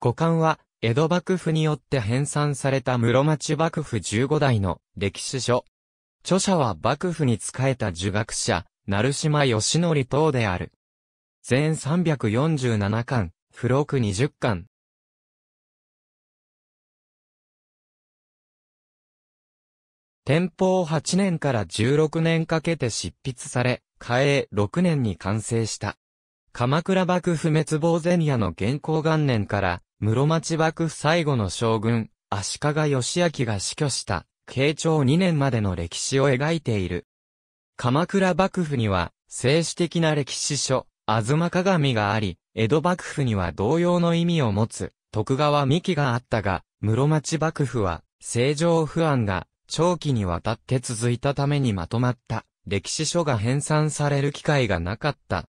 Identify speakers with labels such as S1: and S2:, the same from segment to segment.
S1: 五巻は、江
S2: 戸幕府によって編纂された室町幕府15代の歴史書。著者は幕府に仕えた儒学者、成島義則等である。全347巻、付録20巻。
S1: 天保
S2: 8年から16年かけて執筆され、嘉永6年に完成した。鎌倉幕府滅亡前夜の元寇元年から室町幕府最後の将軍、足利義明が死去した、慶長2年までの歴史を描いている。鎌倉幕府には、正史的な歴史書、あずま鏡があり、江戸幕府には同様の意味を持つ、徳川三木があったが、室町幕府は、政情不安が、長期にわたって続いたためにまとまった、歴史書が編纂される機会がなかった。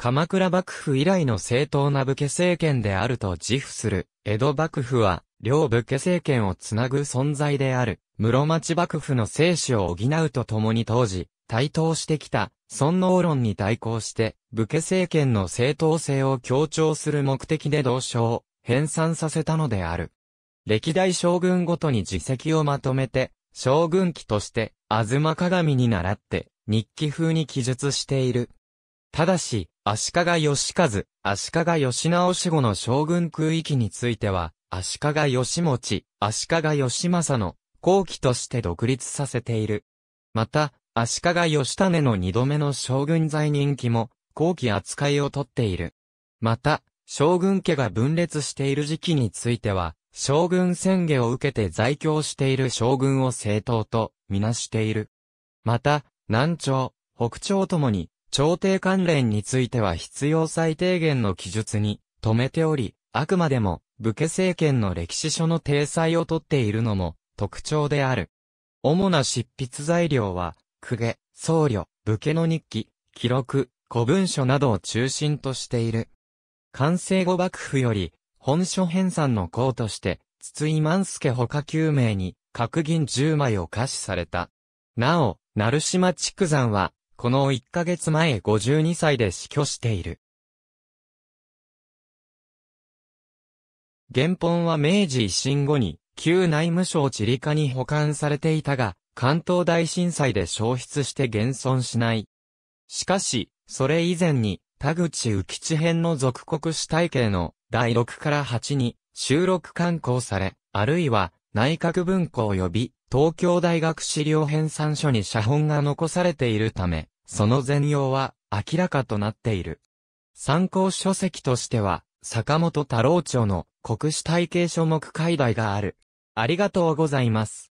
S2: 鎌倉幕府以来の正当な武家政権であると自負する、江戸幕府は、両武家政権をつなぐ存在である、室町幕府の生死を補うとともに当時、台頭してきた、尊王論に対抗して、武家政権の正当性を強調する目的で同書編纂させたのである。歴代将軍ごとに自責をまとめて、将軍記として、吾妻鏡に倣って、日記風に記述している。ただし、足利義和、足利義直守の将軍空域については、足利義持、足利義政の後期として独立させている。また、足利義種の二度目の将軍在任期も、後期扱いをとっている。また、将軍家が分裂している時期については、将軍宣言を受けて在京している将軍を正当とみなしている。また、南朝、北朝ともに、朝廷関連については必要最低限の記述に止めており、あくまでも武家政権の歴史書の体裁をとっているのも特徴である。主な執筆材料は、公家、僧侶、武家の日記、記録、古文書などを中心としている。完成後幕府より、本書編纂の項として、筒井万助他9名に、角銀10枚を可視された。なお、成島畜山は、この1ヶ月前52歳で死去
S1: している。原本
S2: は明治維新後に、旧内務省地理課に保管されていたが、関東大震災で消失して現存しない。しかし、それ以前に、田口浮地編の属国主体系の第6から8に収録刊行され、あるいは内閣文庫及び東京大学資料編纂書に写本が残されているため、その全容は明らかとなっている。参考書籍としては、坂本太郎著の国史体系書目解題がある。ありがとうございます。